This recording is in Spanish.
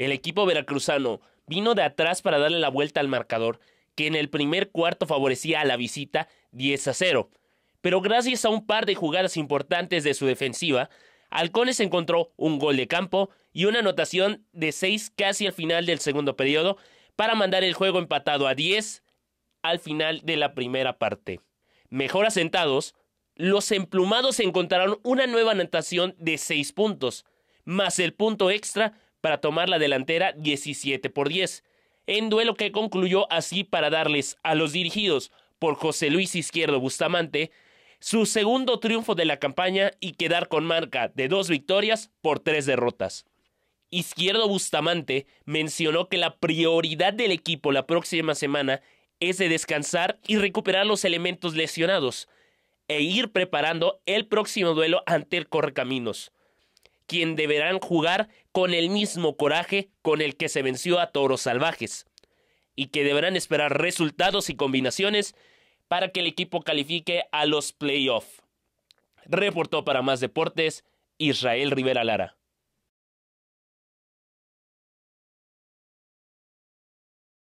El equipo veracruzano vino de atrás para darle la vuelta al marcador, que en el primer cuarto favorecía a la visita 10 a 0. Pero gracias a un par de jugadas importantes de su defensiva, Halcones encontró un gol de campo y una anotación de 6 casi al final del segundo periodo para mandar el juego empatado a 10 al final de la primera parte. Mejor asentados, los emplumados encontraron una nueva anotación de 6 puntos, más el punto extra para tomar la delantera 17 por 10, en duelo que concluyó así para darles a los dirigidos por José Luis Izquierdo Bustamante su segundo triunfo de la campaña y quedar con marca de dos victorias por tres derrotas. Izquierdo Bustamante mencionó que la prioridad del equipo la próxima semana es de descansar y recuperar los elementos lesionados e ir preparando el próximo duelo ante el Correcaminos quien deberán jugar con el mismo coraje con el que se venció a Toros Salvajes, y que deberán esperar resultados y combinaciones para que el equipo califique a los playoffs. Reportó para más deportes Israel Rivera Lara.